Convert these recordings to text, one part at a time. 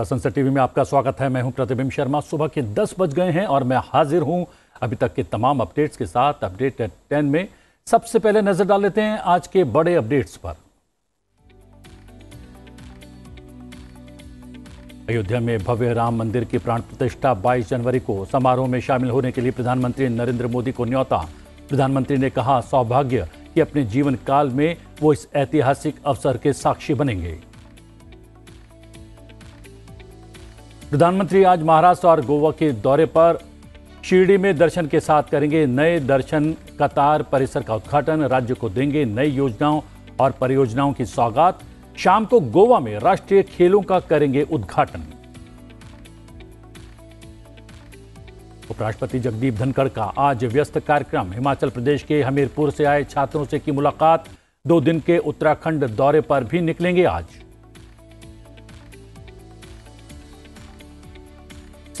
नमस्कार संसद टीवी में आपका स्वागत है मैं हूं प्रतिबिंब शर्मा सुबह के दस बज गए हैं और मैं हाजिर हूं अभी तक के तमाम अपडेट्स के साथ अपडेट टेन में सबसे पहले नजर डाल लेते हैं आज के बड़े अपडेट्स पर अयोध्या में भव्य राम मंदिर की प्राण प्रतिष्ठा 22 जनवरी को समारोह में शामिल होने के लिए प्रधानमंत्री नरेंद्र मोदी को न्यौता प्रधानमंत्री ने कहा सौभाग्य कि अपने जीवन काल में वो इस ऐतिहासिक अवसर के साक्षी बनेंगे प्रधानमंत्री आज महाराष्ट्र और गोवा के दौरे पर शिरडी में दर्शन के साथ करेंगे नए दर्शन कतार परिसर का उद्घाटन राज्य को देंगे नई योजनाओं और परियोजनाओं की स्वागत शाम को गोवा में राष्ट्रीय खेलों का करेंगे उद्घाटन उपराष्ट्रपति जगदीप धनखड़ का आज व्यस्त कार्यक्रम हिमाचल प्रदेश के हमीरपुर से आए छात्रों से की मुलाकात दो दिन के उत्तराखंड दौरे पर भी निकलेंगे आज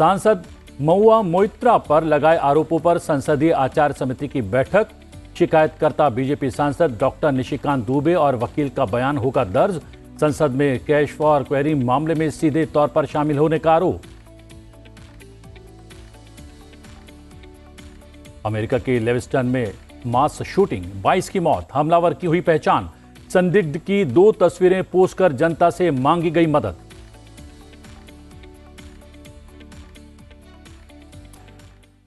सांसद मऊआ मोइत्रा पर लगाए आरोपों पर संसदीय आचार समिति की बैठक शिकायतकर्ता बीजेपी सांसद डॉक्टर निशिकांत दुबे और वकील का बयान होगा दर्ज संसद में कैश फॉर क्वेरी मामले में सीधे तौर पर शामिल होने का आरोप अमेरिका के लेविस्टन में मास शूटिंग 22 की मौत हमलावर की हुई पहचान संदिग्ध की दो तस्वीरें पोस्ट कर जनता से मांगी गई मदद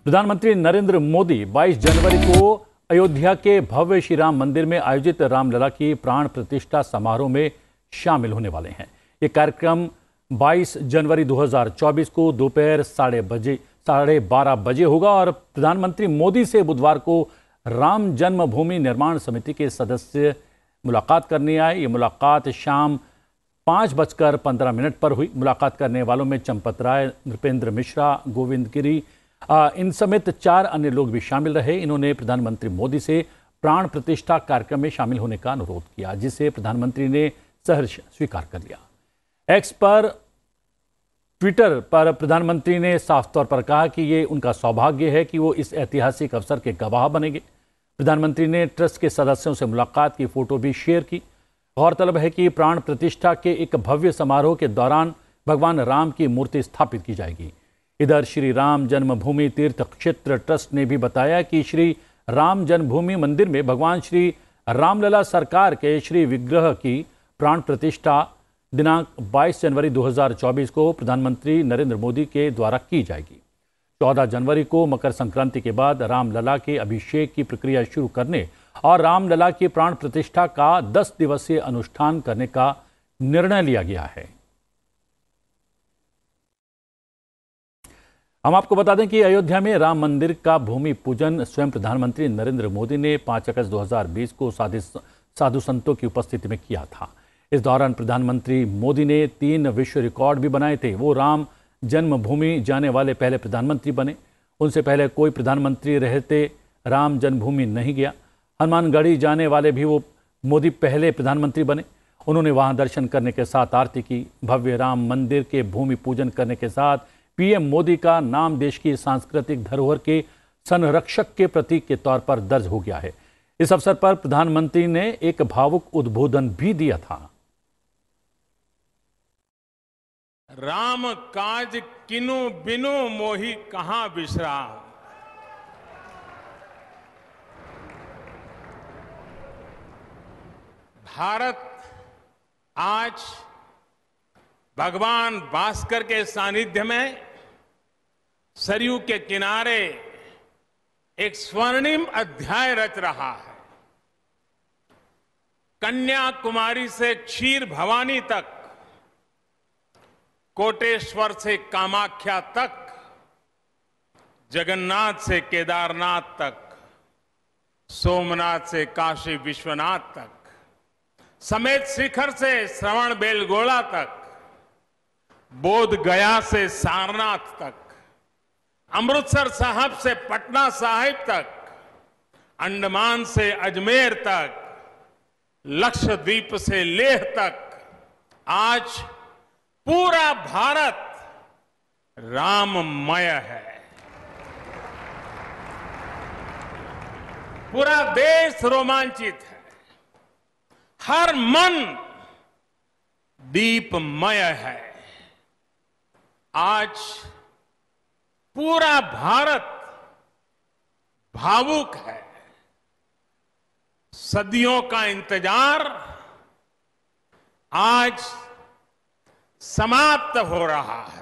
प्रधानमंत्री नरेंद्र मोदी 22 जनवरी को अयोध्या के भव्य श्री राम मंदिर में आयोजित रामलला की प्राण प्रतिष्ठा समारोह में शामिल होने वाले हैं ये कार्यक्रम 22 जनवरी 2024 को दोपहर साढ़े बजे साढ़े बारह बजे होगा और प्रधानमंत्री मोदी से बुधवार को राम जन्मभूमि निर्माण समिति के सदस्य मुलाकात करने आए ये मुलाकात शाम पाँच बजकर पंद्रह मिनट पर हुई मुलाकात करने वालों में चंपत राय नृपेंद्र मिश्रा गोविंद गिरी इन समेत चार अन्य लोग भी शामिल रहे इन्होंने प्रधानमंत्री मोदी से प्राण प्रतिष्ठा कार्यक्रम में शामिल होने का अनुरोध किया जिसे प्रधानमंत्री ने सहर्ष स्वीकार कर लिया एक्स पर ट्विटर पर प्रधानमंत्री ने साफ तौर पर कहा कि ये उनका सौभाग्य है कि वो इस ऐतिहासिक अवसर के गवाह बनेंगे प्रधानमंत्री ने ट्रस्ट के सदस्यों से मुलाकात की फोटो भी शेयर की गौरतलब है कि प्राण प्रतिष्ठा के एक भव्य समारोह के दौरान भगवान राम की मूर्ति स्थापित की जाएगी इधर श्री राम जन्मभूमि तीर्थ क्षेत्र ट्रस्ट ने भी बताया कि श्री राम जन्मभूमि मंदिर में भगवान श्री रामलला सरकार के श्री विग्रह की प्राण प्रतिष्ठा दिनांक 22 जनवरी 2024 को प्रधानमंत्री नरेंद्र मोदी के द्वारा की जाएगी 14 जनवरी को मकर संक्रांति के बाद रामलला के अभिषेक की प्रक्रिया शुरू करने और रामलला की प्राण प्रतिष्ठा का 10 दिवसीय अनुष्ठान करने का निर्णय लिया गया है हम आपको बता दें कि अयोध्या में राम मंदिर का भूमि पूजन स्वयं प्रधानमंत्री नरेंद्र मोदी ने 5 अगस्त 2020 को साधु संतों की उपस्थिति में किया था इस दौरान प्रधानमंत्री मोदी ने तीन विश्व रिकॉर्ड भी बनाए थे वो राम जन्मभूमि जाने वाले पहले प्रधानमंत्री बने उनसे पहले कोई प्रधानमंत्री रहते राम जन्मभूमि नहीं गया हनुमानगढ़ी जाने वाले भी वो मोदी पहले प्रधानमंत्री बने उन्होंने वहां दर्शन करने के साथ आरती की भव्य राम मंदिर के भूमि पूजन करने के साथ पीएम मोदी का नाम देश की सांस्कृतिक धरोहर के संरक्षक के प्रतीक के तौर पर दर्ज हो गया है इस अवसर पर प्रधानमंत्री ने एक भावुक उद्बोधन भी दिया था राम काज किनु बिनु मोही कहां विश्राम भारत आज भगवान भास्कर के सानिध्य में सरयू के किनारे एक स्वर्णिम अध्याय रच रहा है कन्याकुमारी से क्षीर भवानी तक कोटेश्वर से कामाख्या तक जगन्नाथ से केदारनाथ तक सोमनाथ से काशी विश्वनाथ तक समेत शिखर से श्रवण बेलगोला तक बोध गया से सारनाथ तक अमृतसर साहब से पटना साहिब तक अंडमान से अजमेर तक लक्षद्वीप से लेह तक आज पूरा भारत राममय है पूरा देश रोमांचित है हर मन दीपमय है आज पूरा भारत भावुक है सदियों का इंतजार आज समाप्त हो रहा है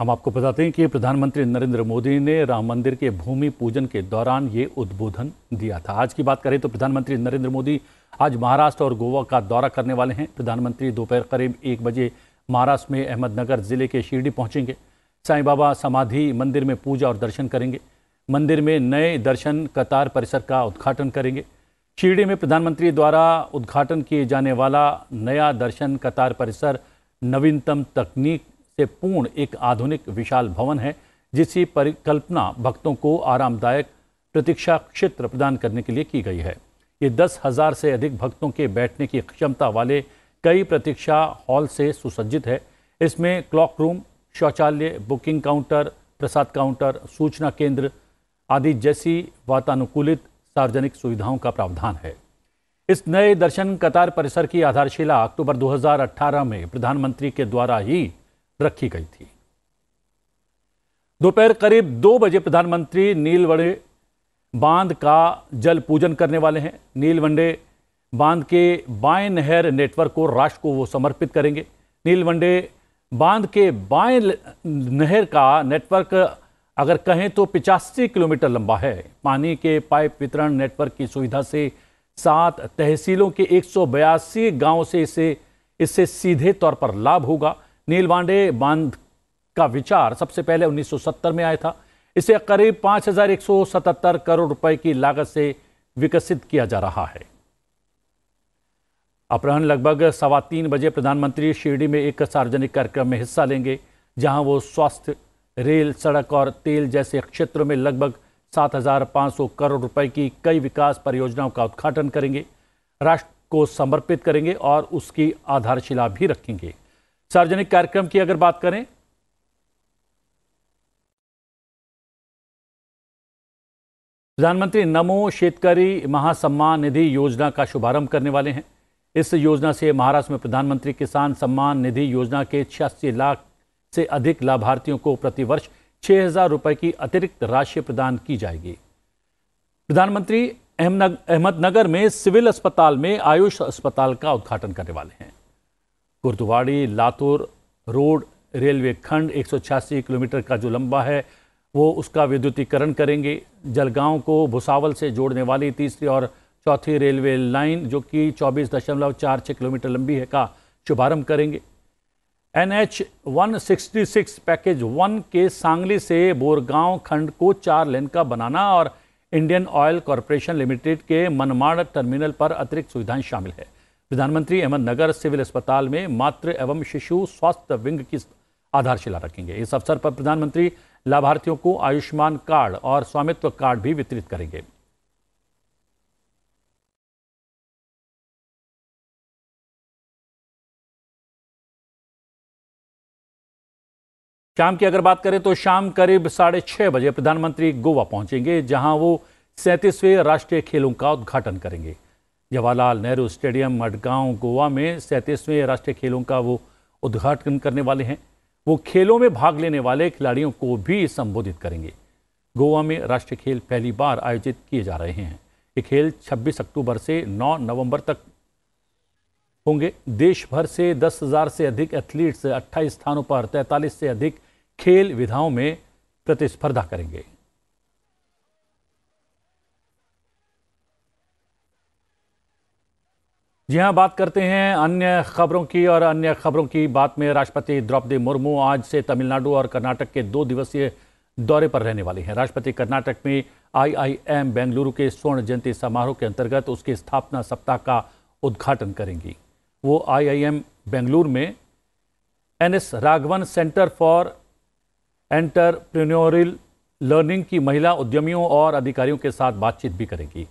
हम आपको बताते हैं कि प्रधानमंत्री नरेंद्र मोदी ने राम मंदिर के भूमि पूजन के दौरान ये उद्बोधन दिया था आज की बात करें तो प्रधानमंत्री नरेंद्र मोदी आज महाराष्ट्र और गोवा का दौरा करने वाले हैं प्रधानमंत्री दोपहर करीब एक बजे महाराष्ट्र में अहमदनगर जिले के शिरडी पहुंचेंगे साईं बाबा समाधि मंदिर में पूजा और दर्शन करेंगे मंदिर में नए दर्शन कतार परिसर का उद्घाटन करेंगे शिरडी में प्रधानमंत्री द्वारा उद्घाटन किए जाने वाला नया दर्शन कतार परिसर नवीनतम तकनीक से पूर्ण एक आधुनिक विशाल भवन है जिसकी परिकल्पना भक्तों को आरामदायक प्रतीक्षा क्षेत्र प्रदान करने के लिए की गई है ये दस हजार से अधिक भक्तों के बैठने की क्षमता वाले कई प्रतीक्षा हॉल से सुसज्जित है इसमें क्लॉक रूम शौचालय बुकिंग काउंटर प्रसाद काउंटर सूचना केंद्र आदि जैसी वातानुकूलित सार्वजनिक सुविधाओं का प्रावधान है इस नए दर्शन कतार परिसर की आधारशिला अक्टूबर 2018 में प्रधानमंत्री के द्वारा ही रखी गई थी दोपहर करीब दो बजे प्रधानमंत्री नीलवड़े बांध का जल पूजन करने वाले हैं नीलवंडे बांध के बाएं नहर नेटवर्क को राष्ट्र को वो समर्पित करेंगे नीलवंडे बांध के बाएं नहर का नेटवर्क अगर कहें तो पिचासी किलोमीटर लंबा है पानी के पाइप वितरण नेटवर्क की सुविधा से सात तहसीलों के एक सौ बयासी गाँव से इसे इससे सीधे तौर पर लाभ होगा नीलवांडे बांध का विचार सबसे पहले 1970 में आया था इसे करीब 5,177 करोड़ रुपए की लागत से विकसित किया जा रहा है अपराह्न लगभग सवा तीन बजे प्रधानमंत्री शिरडी में एक सार्वजनिक कार्यक्रम में हिस्सा लेंगे जहां वो स्वास्थ्य रेल सड़क और तेल जैसे क्षेत्रों में लगभग 7,500 करोड़ रुपए की कई विकास परियोजनाओं का उद्घाटन करेंगे राष्ट्र को समर्पित करेंगे और उसकी आधारशिला भी रखेंगे सार्वजनिक कार्यक्रम की अगर बात करें प्रधानमंत्री नमो शेतकारी महासम्मान निधि योजना का शुभारंभ करने वाले हैं इस योजना से महाराष्ट्र में प्रधानमंत्री किसान सम्मान निधि योजना के छियासी लाख से अधिक लाभार्थियों को प्रतिवर्ष छह हजार रुपए की अतिरिक्त राशि प्रदान की जाएगी प्रधानमंत्री अहमदनगर में सिविल अस्पताल में आयुष अस्पताल का उद्घाटन करने वाले हैं गुरुद्वाड़ी लातूर रोड रेलवे खंड एक किलोमीटर का जो लंबा है वो उसका विद्युतीकरण करेंगे जलगांव को भुसावल से जोड़ने वाली तीसरी और चौथी रेलवे लाइन जो कि चौबीस दशमलव चार छः किलोमीटर लंबी है का शुभारंभ करेंगे N H one sixty six package one के सांगली से बोरगांव खंड को चार लेन का बनाना और इंडियन ऑयल कॉरपोरेशन लिमिटेड के मनमाड़ टर्मिनल पर अतिरिक्त सुविधाएं शामिल है प्रधानमंत्री अहमदनगर सिविल अस्पताल में मातृ एवं शिशु स्वास्थ्य विंग की आधारशिला रखेंगे इस अवसर पर प्रधानमंत्री लाभार्थियों को आयुष्मान कार्ड और स्वामित्व कार्ड भी वितरित करेंगे शाम की अगर बात करें तो शाम करीब साढ़े छह बजे प्रधानमंत्री गोवा पहुंचेंगे जहां वो सैंतीसवें राष्ट्रीय खेलों का उद्घाटन करेंगे जवाहरलाल नेहरू स्टेडियम मडगांव गोवा में सैंतीसवें राष्ट्रीय खेलों का वो उद्घाटन करने वाले हैं वो खेलों में भाग लेने वाले खिलाड़ियों को भी संबोधित करेंगे गोवा में राष्ट्रीय खेल पहली बार आयोजित किए जा रहे हैं ये खेल 26 अक्टूबर से 9 नवंबर तक होंगे देश भर से दस हज़ार से अधिक एथलीट्स 28 स्थानों पर 43 से अधिक खेल विधाओं में प्रतिस्पर्धा करेंगे जी हाँ बात करते हैं अन्य खबरों की और अन्य खबरों की बात में राष्ट्रपति द्रौपदी मुर्मू आज से तमिलनाडु और कर्नाटक के दो दिवसीय दौरे पर रहने वाली हैं राष्ट्रपति कर्नाटक में आईआईएम बेंगलुरु के स्वर्ण जयंती समारोह के अंतर्गत उसकी स्थापना सप्ताह का उद्घाटन करेंगी वो आईआईएम बेंगलुरु में N Raghavan centre for entrepreneurial learning की महिला उद्यमियों और अधिकारियों के साथ बातचीत भी करेगी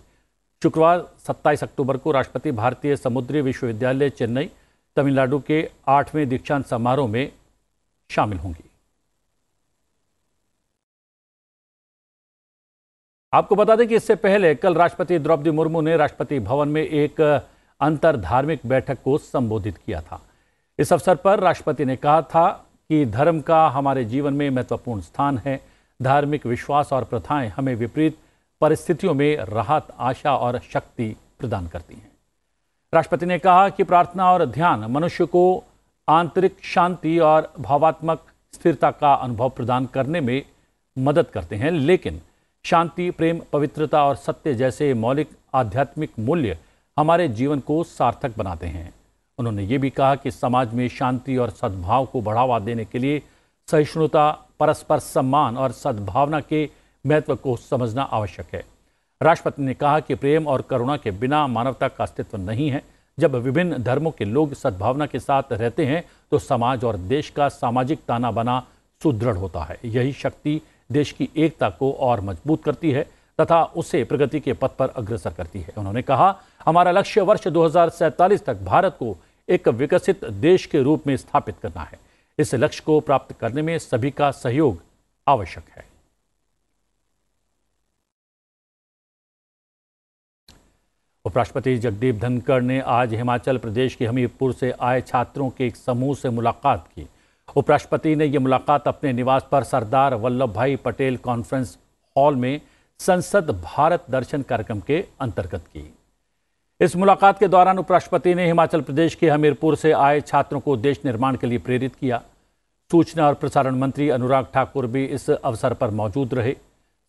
शुक्रवार 27 अक्टूबर को राष्ट्रपति भारतीय समुद्री विश्वविद्यालय चेन्नई तमिलनाडु के आठवें दीक्षांत समारोह में शामिल होंगी आपको बता दें कि इससे पहले कल राष्ट्रपति द्रौपदी मुर्मू ने राष्ट्रपति भवन में एक अंतर धार्मिक बैठक को संबोधित किया था इस अवसर पर राष्ट्रपति ने कहा था कि धर्म का हमारे जीवन में महत्वपूर्ण स्थान है धार्मिक विश्वास और प्रथाएं हमें विपरीत परिस्थितियों में राहत आशा और शक्ति प्रदान करती हैं राष्ट्रपति ने कहा कि प्रार्थना और ध्यान मनुष्य को आंतरिक शांति और भावात्मक स्थिरता का अनुभव प्रदान करने में मदद करते हैं लेकिन शांति प्रेम पवित्रता और सत्य जैसे मौलिक आध्यात्मिक मूल्य हमारे जीवन को सार्थक बनाते हैं उन्होंने ये भी कहा कि समाज में शांति और सद्भाव को बढ़ावा देने के लिए सहिष्णुता परस्पर सम्मान और सद्भावना के महत्व को समझना आवश्यक है राष्ट्रपति ने कहा कि प्रेम और करुणा के बिना मानवता का अस्तित्व नहीं है जब विभिन्न धर्मों के लोग सद्भावना के साथ रहते हैं तो समाज और देश का सामाजिक ताना बना सुदृढ़ होता है यही शक्ति देश की एकता को और मजबूत करती है तथा उसे प्रगति के पथ पर अग्रसर करती है उन्होंने कहा हमारा लक्ष्य वर्ष दो तक भारत को एक विकसित देश के रूप में स्थापित करना है इस लक्ष्य को प्राप्त करने में सभी का सहयोग आवश्यक है उपराष्ट्रपति जगदीप धनखड़ ने आज हिमाचल प्रदेश के हमीरपुर से आए छात्रों के एक समूह से मुलाकात की उपराष्ट्रपति ने यह मुलाकात अपने निवास पर सरदार वल्लभ भाई पटेल कॉन्फ्रेंस हॉल में संसद भारत दर्शन कार्यक्रम के अंतर्गत की इस मुलाकात के दौरान उपराष्ट्रपति ने हिमाचल प्रदेश के हमीरपुर से आए छात्रों को देश निर्माण के लिए प्रेरित किया सूचना और प्रसारण मंत्री अनुराग ठाकुर भी इस अवसर पर मौजूद रहे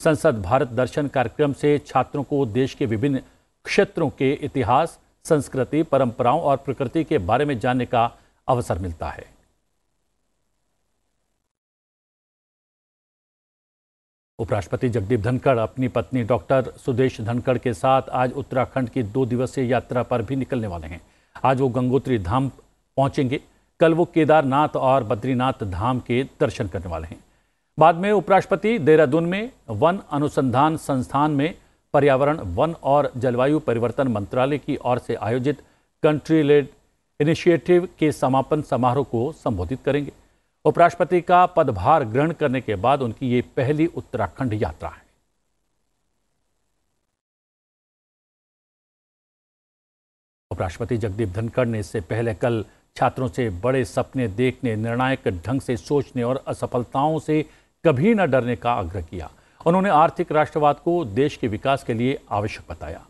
संसद भारत दर्शन कार्यक्रम से छात्रों को देश के विभिन्न क्षेत्रों के इतिहास संस्कृति परंपराओं और प्रकृति के बारे में जानने का अवसर मिलता है उपराष्ट्रपति जगदीप धनखड़ अपनी पत्नी डॉक्टर सुदेश धनखड़ के साथ आज उत्तराखंड की दो दिवसीय यात्रा पर भी निकलने वाले हैं आज वो गंगोत्री धाम पहुंचेंगे कल वो केदारनाथ और बद्रीनाथ धाम के दर्शन करने वाले हैं बाद में उपराष्ट्रपति देहरादून में वन अनुसंधान संस्थान में पर्यावरण वन और जलवायु परिवर्तन मंत्रालय की ओर से आयोजित कंट्री लेड इनिशिएटिव के समापन समारोह को संबोधित करेंगे उपराष्ट्रपति का पदभार ग्रहण करने के बाद उनकी ये पहली उत्तराखंड यात्रा है उपराष्ट्रपति जगदीप धनखड़ ने इससे पहले कल छात्रों से बड़े सपने देखने निर्णायक ढंग से सोचने और असफलताओं से कभी न डरने का आग्रह किया उन्होंने आर्थिक राष्ट्रवाद को देश के विकास के लिए आवश्यक बताया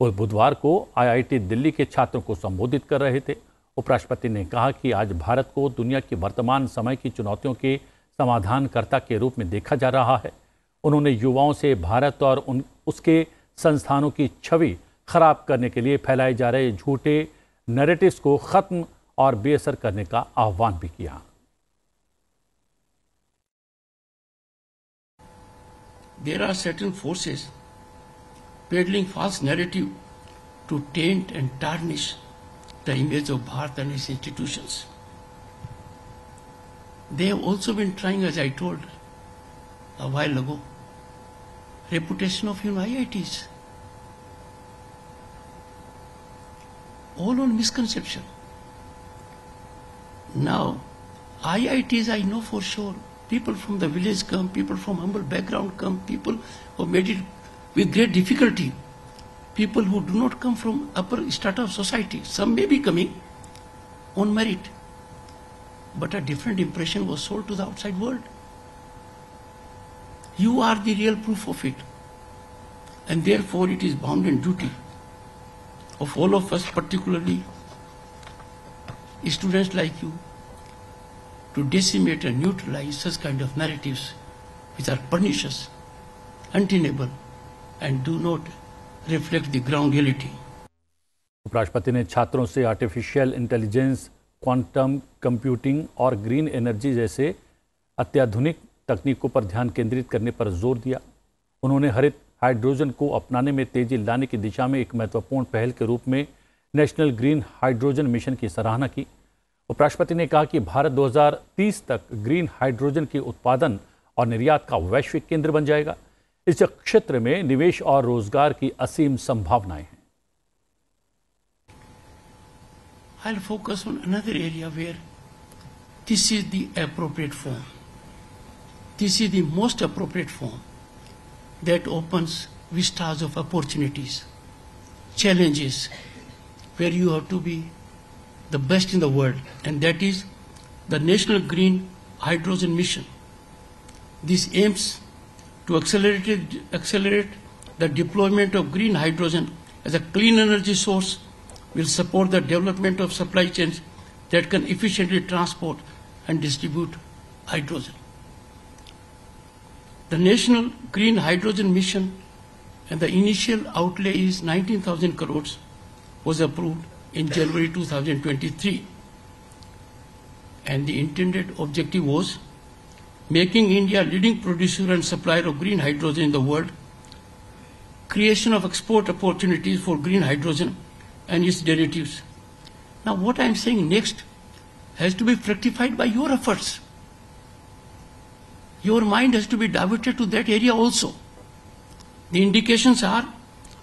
वो बुधवार को आईआईटी दिल्ली के छात्रों को संबोधित कर रहे थे उपराष्ट्रपति ने कहा कि आज भारत को दुनिया की वर्तमान समय की चुनौतियों के समाधानकर्ता के रूप में देखा जा रहा है उन्होंने युवाओं से भारत और उन उसके संस्थानों की छवि खराब करने के लिए फैलाए जा रहे झूठे नैरेटिव्स को खत्म और बेअसर करने का आह्वान भी किया there are settle forces peddling false narrative to taint and tarnish the image of Bharat and its institutions. They have also been trying, as I told a while ago, reputation of IITs. All on misconception. Now, IITs I know for sure. People from the village come, people from humble background come, people who made it with great difficulty people who do not come from upper strata of society. Some may be coming on merit, but a different impression was sold to the outside world. You are the real proof of it. And therefore it is bounden duty of all of us, particularly students like you, to decimate and neutralize such kind of narratives which are pernicious, untenable, and do not reflect the ground उपराष्ट्रपति ने छात्रों से artificial intelligence quantum computing और green energy जैसे अत्याधुनिक तकनीकों पर ध्यान केंद्रित करने पर जोर दिया उन्होंने हरित हाइड्रोजन को अपनाने में तेजी लाने की दिशा में एक महत्वपूर्ण पहल के रूप में नेशनल ग्रीन हाइड्रोजन मिशन की सराहना की उपराष्ट्रपति ने कहा कि भारत 2030 तक ग्रीन हाइड्रोजन के उत्पादन और निर्यात का वैश्विक केंद्र बन जाएगा इस क्षेत्र में निवेश और रोजगार की असीम संभावनाएं हैं I'll focus on another area where this is the appropriate form. This is the most appropriate form that opens vistas of opportunities, challenges, where you have to be the best in the world, and that is the National Green Hydrogen Mission. This aims to accelerate, accelerate the deployment of green hydrogen as a clean energy source will support the development of supply chains that can efficiently transport and distribute hydrogen. The National Green Hydrogen Mission and the initial outlay is 19,000 crores was approved in January 2023 and the intended objective was making India a leading producer and supplier of green hydrogen in the world, creation of export opportunities for green hydrogen and its derivatives. Now what I am saying next has to be fructified by your efforts. Your mind has to be diverted to that area also. The indications are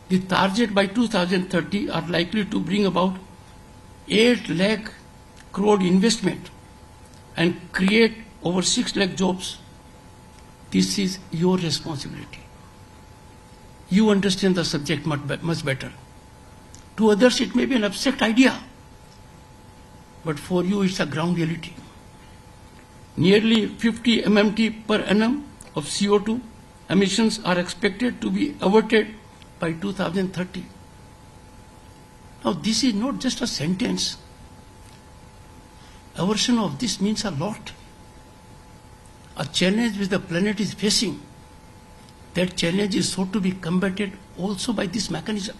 the target by 2030 are likely to bring about 8 lakh crore investment and create over 6 lakh jobs. This is your responsibility. You understand the subject much, much better. To others, it may be an abstract idea, but for you, it's a ground reality. Nearly 50 MMT per annum of CO2 emissions are expected to be averted by 2030. Now, this is not just a sentence. Aversion of this means a lot. a challenge which the planet is facing, that challenge is sought to be combated also by this mechanism.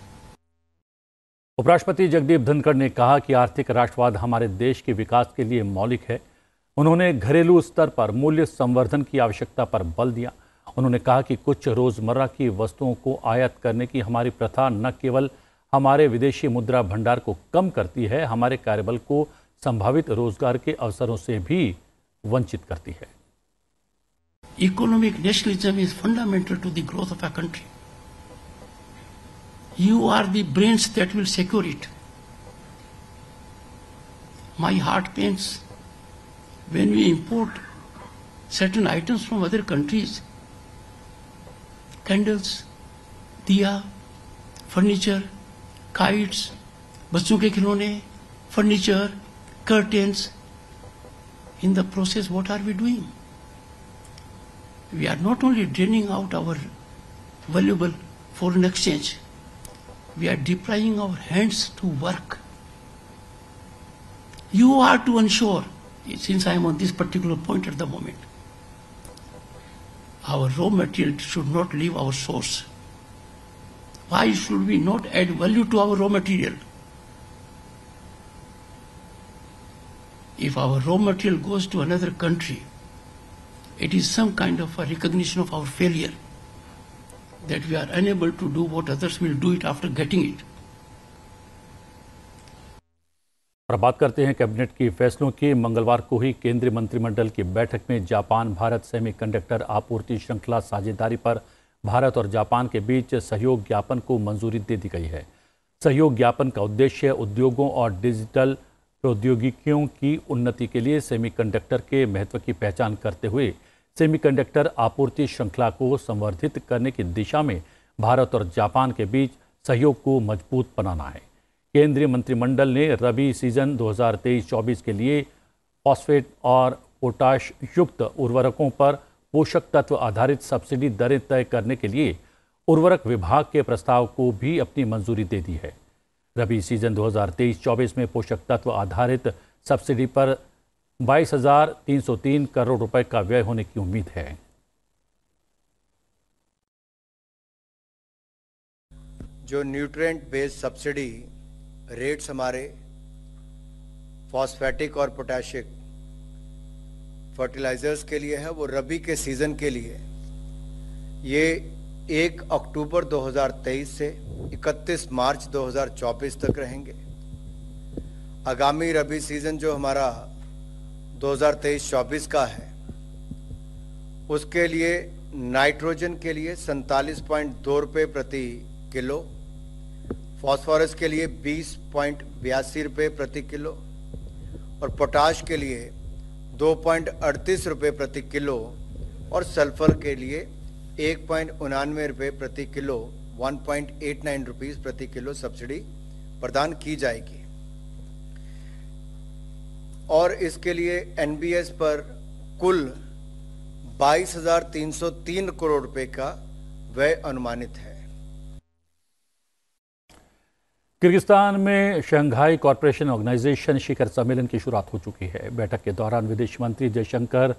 उपराष्ट्रपति जगदीप धनखड़ ने कहा कि आर्थिक राष्ट्रवाद हमारे देश के विकास के लिए मौलिक है उन्होंने घरेलू स्तर पर मूल्य संवर्धन की आवश्यकता पर बल दिया उन्होंने कहा कि कुछ रोजमर्रा की वस्तुओं को आयात करने की हमारी प्रथा न केवल हमारे विदेशी मुद्रा भंडार को कम करती है हमारे कार्यबल को संभावित रोजगार के अवसरों से भी वंचित करती है Economic nationalism is fundamental to the growth of a country. You are the brains that will secure it. My heart pains when we import certain items from other countries candles, diya, furniture, kites. बच्चों के खिलौने furniture, curtains. In the process, what are we doing? we are not only draining out our valuable foreign exchange, we are depriving our hands to work. You are to ensure, since I am on this particular point at the moment, our raw material should not leave our source. Why should we not add value to our raw material? If our raw material goes to another country, It is some kind of a recognition of our failure that we are unable to do what others will do it after getting it. और बात करते हैं cabinet के फैसलों की मंगलवार को ही केंद्रीय मंत्रिमंडल की बैठक में जापान भारत सेमीकंडक्टर आपूर्ति श्रृंखला साझेदारी पर भारत और जापान के बीच सहयोग ज्ञापन को मंजूरी दे दी गई है सहयोग ज्ञापन का उद्देश्य उद्योगों और डिजिटल प्रौद्योगिकियों की उन्नति के लिए सेमीकंडक्टर के महत्व की पहचान करते हुए सेमीकंडक्टर आपूर्ति श्रृंखला को संवर्धित करने की दिशा में भारत और जापान के बीच सहयोग को मजबूत बनाना है केंद्रीय मंत्रिमंडल ने रबी सीजन 2023-24 के लिए फॉस्फेट और पोटाश युक्त उर्वरकों पर पोषक तत्व आधारित सब्सिडी दरें तय करने के लिए उर्वरक विभाग के प्रस्ताव को भी अपनी मंजूरी दे दी है रबी सीजन 2023-24 में पोषक तत्व आधारित सब्सिडी पर बाईस हजार तीन सौ तीन करोड़ रुपए का व्यय होने की उम्मीद है जो न्यूट्रेंट बेस्ड सब्सिडी रेट्स हमारे फॉस्फेटिक और पोटेशिक फर्टिलाइजर्स के लिए है वो रबी के सीज़न के लिए ये 1 अक्टूबर 2023 से 31 मार्च 2024 तक रहेंगे आगामी रबी सीज़न जो हमारा 2023-24 का है उसके लिए नाइट्रोजन के लिए सैतालीस पॉइंट दो रुपये प्रति किलो फास्फोरस के लिए बीस पॉइंट बयासी रुपये प्रति किलो और पोटाश के लिए दो पॉइंट अड़तीस रुपये प्रति किलो और सल्फर के लिए एक पॉइंट उनानवे रुपये प्रति kilo one point eight nine rupees प्रति किलो सब्सिडी प्रदान की जाएगी और इसके लिए एनबीएस पर कुल 22,303 करोड़ रुपए का व्यय अनुमानित है किर्गिस्तान में शंघाई कॉरपोरेशन ऑर्गेनाइजेशन शिखर सम्मेलन की शुरुआत हो चुकी है बैठक के दौरान विदेश मंत्री जयशंकर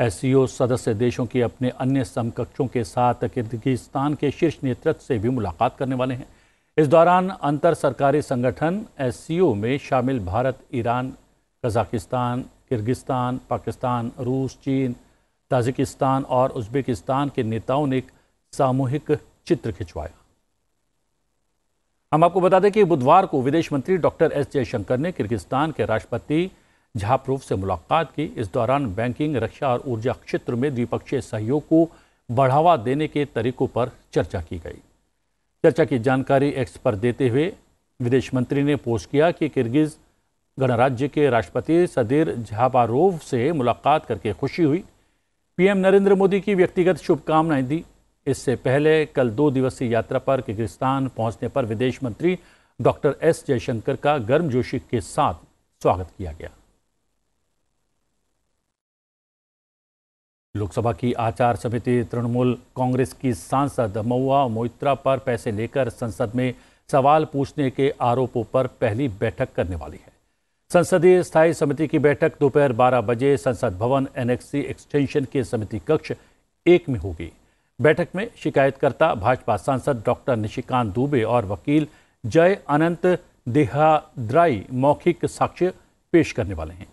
एससीओ सदस्य देशों के अपने अन्य समकक्षों के साथ किर्गिस्तान के शीर्ष नेतृत्व से भी मुलाकात करने वाले हैं इस दौरान अंतर सरकारी संगठन एससीओ में शामिल Bharat Iran Kazakhstan Kyrgyzstan Pakistan रूस चीन ताजिकिस्तान और उज़्बेकिस्तान के नेताओं ने एक सामूहिक चित्र खिंचवाया हम आपको बता दें कि बुधवार को विदेश मंत्री डॉक्टर एस जयशंकर ने किर्गिस्तान के राष्ट्रपति झाप्रूफ से मुलाकात की इस दौरान बैंकिंग रक्षा और ऊर्जा क्षेत्र में द्विपक्षीय सहयोग को बढ़ावा देने के तरीकों पर चर्चा की गई चर्चा की जानकारी एक्स पर देते हुए विदेश मंत्री ने पोस्ट किया कि किर्गिज़ गणराज्य के राष्ट्रपति सदीर झापारोव से मुलाकात करके खुशी हुई पीएम नरेंद्र मोदी की व्यक्तिगत शुभकामनाएं दी इससे पहले कल दो दिवसीय यात्रा पर किर्गिस्तान पहुंचने पर विदेश मंत्री डॉक्टर एस जयशंकर का गर्मजोशी के साथ स्वागत किया गया लोकसभा की आचार समिति तृणमूल कांग्रेस की सांसद मऊआ मोइत्रा पर पैसे लेकर संसद में सवाल पूछने के आरोपों पर पहली बैठक करने वाली है संसदीय स्थायी समिति की बैठक दोपहर 12 बजे संसद भवन एनएक्सी एक्सटेंशन के समिति कक्ष एक में होगी बैठक में शिकायतकर्ता भाजपा सांसद डॉक्टर निशिकांत दुबे और वकील जय अनंत देहाद्राई मौखिक साक्ष्य पेश करने वाले हैं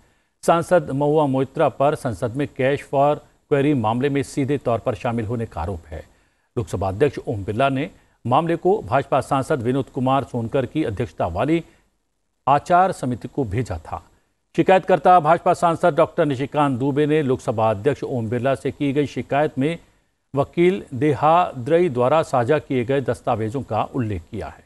सांसद महुआ मोइत्रा पर संसद में कैश फॉर क्वेरी मामले में सीधे तौर पर शामिल होने का आरोप है लोकसभा अध्यक्ष ओम बिरला ने मामले को भाजपा सांसद विनोद कुमार सोनकर की अध्यक्षता वाली आचार समिति को भेजा था शिकायतकर्ता भाजपा सांसद डॉक्टर निशिकांत दुबे ने लोकसभा अध्यक्ष ओम बिरला से की गई शिकायत में वकील देहाद्रई द्वारा साझा किए गए दस्तावेजों का उल्लेख किया है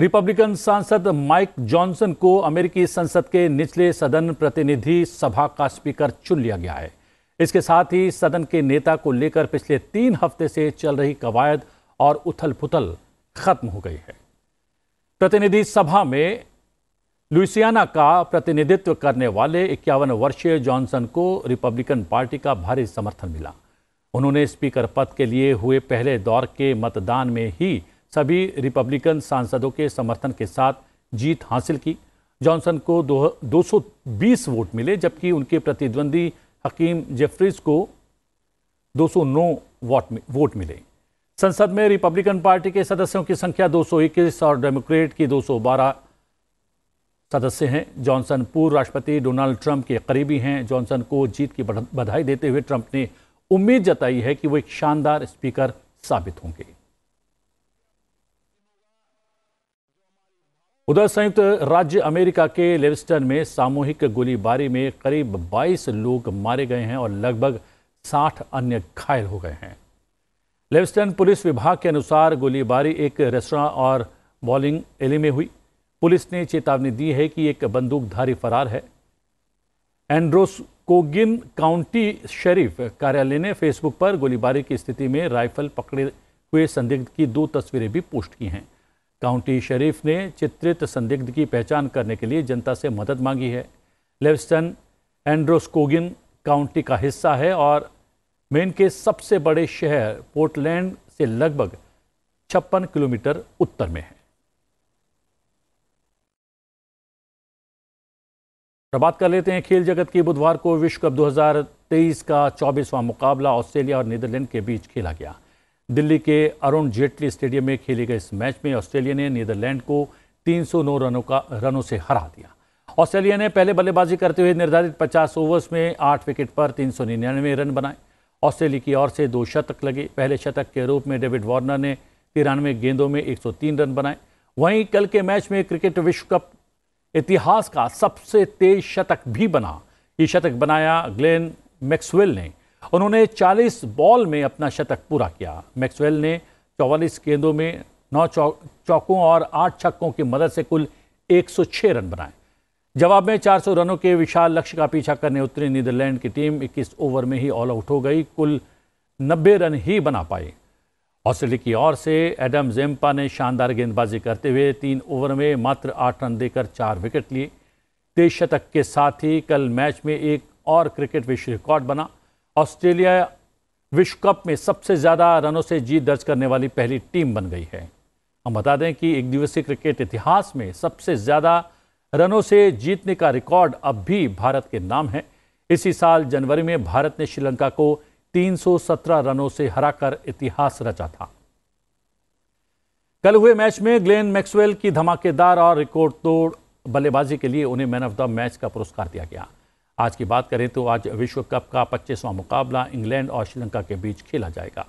रिपब्लिकन सांसद माइक जॉनसन को अमेरिकी संसद के निचले सदन प्रतिनिधि सभा का स्पीकर चुन लिया गया है इसके साथ ही सदन के नेता को लेकर पिछले तीन हफ्ते से चल रही कवायद और उथल पुथल खत्म हो गई है प्रतिनिधि सभा में लुइसियाना का प्रतिनिधित्व करने वाले इक्यावन वर्षीय जॉनसन को रिपब्लिकन पार्टी का भारी समर्थन मिला उन्होंने स्पीकर पद के लिए हुए पहले दौर के मतदान में ही सभी रिपब्लिकन सांसदों के समर्थन के साथ जीत हासिल की जॉनसन को दो सौ वोट मिले जबकि उनके प्रतिद्वंदी हकीम जेफरीज को 209 वोट मिले संसद में रिपब्लिकन पार्टी के सदस्यों की संख्या 221 और डेमोक्रेट की 212 सदस्य हैं जॉनसन पूर्व राष्ट्रपति डोनाल्ड ट्रंप के करीबी हैं जॉनसन को जीत की बधाई देते हुए ट्रंप ने उम्मीद जताई है कि वो एक शानदार स्पीकर साबित होंगे उधर संयुक्त राज्य अमेरिका के लेविस्टन में सामूहिक गोलीबारी में करीब 22 लोग मारे गए हैं और लगभग 60 अन्य घायल हो गए हैं लेवस्टन पुलिस विभाग के अनुसार गोलीबारी एक रेस्तरा और बॉलिंग एले में हुई पुलिस ने चेतावनी दी है कि एक बंदूकधारी फरार है एंड्रोस कोगिन काउंटी शरीफ कार्यालय ने फेसबुक पर गोलीबारी की स्थिति में राइफल पकड़े हुए संदिग्ध की दो तस्वीरें भी पोस्ट की हैं काउंटी शरीफ ने चित्रित संदिग्ध की पहचान करने के लिए जनता से मदद मांगी है लेवस्टन एंड्रोस्कोगिन काउंटी का हिस्सा है और मेन के सबसे बड़े शहर पोर्टलैंड से लगभग छप्पन किलोमीटर उत्तर में है बात कर लेते हैं खेल जगत की बुधवार को विश्व कप 2023 का चौबीसवां मुकाबला ऑस्ट्रेलिया और नीदरलैंड के बीच खेला गया दिल्ली के अरुण जेटली स्टेडियम में खेले गए इस मैच में ऑस्ट्रेलिया ने नीदरलैंड को 309 रनों का रनों से हरा दिया ऑस्ट्रेलिया ने पहले बल्लेबाजी करते हुए निर्धारित 50 ओवर्स में 8 विकेट पर 399 रन बनाए ऑस्ट्रेलिया की ओर से दो शतक लगे पहले शतक के रूप में डेविड वार्नर ने तिरानवे गेंदों में 103 रन बनाए वहीं कल के मैच में क्रिकेट विश्व कप इतिहास का सबसे तेज शतक भी बना ये शतक बनाया ग्लेन मैक्सवेल ने उन्होंने 40 बॉल में अपना शतक पूरा किया मैक्सवेल ने 44 गेंदों में नौ चौकों और आठ छक्कों की मदद से कुल 106 रन बनाए जवाब में 400 रनों के विशाल लक्ष्य का पीछा करने उतरी नीदरलैंड की टीम 21 ओवर में ही ऑल आउट हो गई कुल 90 रन ही बना पाई ऑस्ट्रेलिया की ओर से एडम जेम्पा ने शानदार गेंदबाजी करते हुए तीन ओवर में मात्र आठ रन देकर चार विकेट लिए तेज शतक के साथ ही कल मैच में एक और क्रिकेट विश्व रिकॉर्ड बना ऑस्ट्रेलिया विश्व कप में सबसे ज़्यादा रनों से जीत दर्ज करने वाली पहली टीम बन गई है हम बता दें कि एक दिवसीय क्रिकेट इतिहास में सबसे ज़्यादा रनों से जीतने का रिकॉर्ड अब भी भारत के नाम है इसी साल जनवरी में भारत ने श्रीलंका को 317 रनों से हराकर इतिहास रचा था कल हुए मैच में ग्लेन मैक्सवेल की धमाकेदार और रिकॉर्ड तोड़ बल्लेबाजी के लिए उन्हें मैन ऑफ द मैच का पुरस्कार दिया गया आज की बात करें तो आज विश्व कप का पच्चीसवां मुकाबला इंग्लैंड और श्रीलंका के बीच खेला जाएगा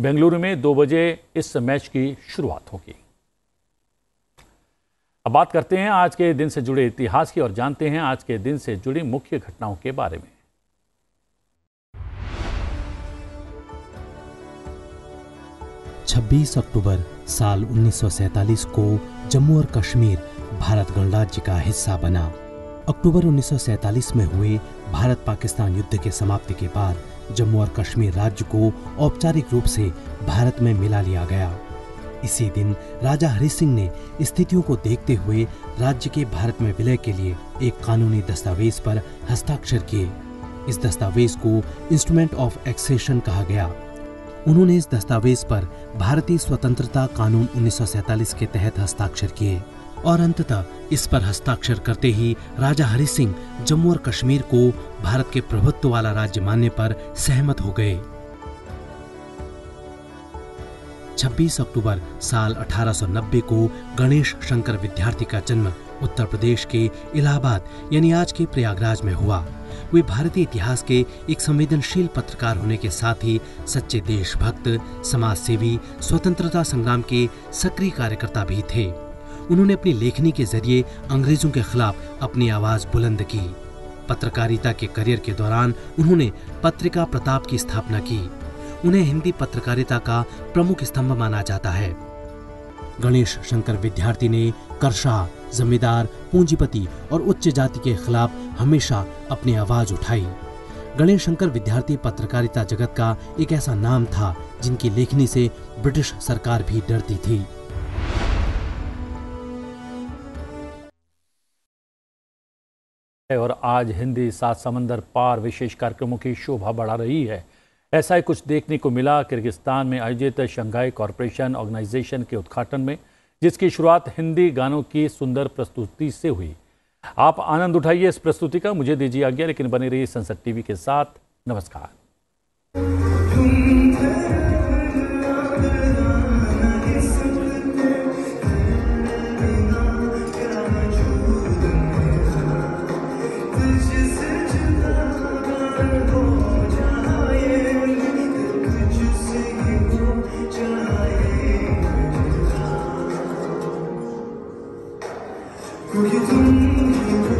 बेंगलुरु में दो बजे इस मैच की शुरुआत होगी अब बात करते हैं आज के दिन से जुड़े इतिहास की और जानते हैं आज के दिन से जुड़ी मुख्य घटनाओं के बारे में छब्बीस अक्टूबर साल 1947 को जम्मू और कश्मीर भारत गणराज्य का हिस्सा बना अक्टूबर 1947 में हुए भारत पाकिस्तान युद्ध के समाप्ति के बाद जम्मू और कश्मीर राज्य को औपचारिक रूप से भारत में मिला लिया गया इसी दिन राजा हरि सिंह ने स्थितियों को देखते हुए राज्य के भारत में विलय के लिए एक कानूनी दस्तावेज पर हस्ताक्षर किए इस दस्तावेज को इंस्ट्रूमेंट ऑफ एक्सेशन कहा गया उन्होंने इस दस्तावेज पर भारतीय स्वतंत्रता कानून 1947 के तहत हस्ताक्षर किए और अंततः इस पर हस्ताक्षर करते ही राजा हरि सिंह जम्मू और कश्मीर को भारत के प्रभुत्व वाला राज्य मानने पर सहमत हो गए छब्बीस अक्टूबर साल 1890 को गणेश शंकर विद्यार्थी का जन्म उत्तर प्रदेश के इलाहाबाद यानी आज के प्रयागराज में हुआ वे भारतीय इतिहास के एक संवेदनशील पत्रकार होने के साथ ही सच्चे देशभक्त समाज सेवी स्वतंत्रता संग्राम के सक्रिय कार्यकर्ता भी थे उन्होंने अपनी लेखनी के जरिए अंग्रेजों के खिलाफ अपनी आवाज बुलंद की पत्रकारिता के करियर के दौरान उन्होंने पत्रिका प्रताप की स्थापना की उन्हें हिंदी पत्रकारिता का प्रमुख स्तंभ माना जाता है गणेश शंकर विद्यार्थी ने करशाह जमींदार पूंजीपति और उच्च जाति के खिलाफ हमेशा अपनी आवाज उठाई गणेश शंकर विद्यार्थी पत्रकारिता जगत का एक ऐसा नाम था जिनकी लेखनी से ब्रिटिश सरकार भी डरती थी और आज हिंदी सात समंदर पार विशेष कार्यक्रमों की शोभा बढ़ा रही है ऐसा ही कुछ देखने को मिला किर्गिस्तान में आयोजित शंघाई कॉरपोरेशन ऑर्गेनाइजेशन के उद्घाटन में जिसकी शुरुआत हिंदी गानों की सुंदर प्रस्तुति से हुई आप आनंद उठाइए इस प्रस्तुति का मुझे दीजिए आज्ञा लेकिन बने रहिए संसद टीवी के साथ नमस्कार क्योंकि तुम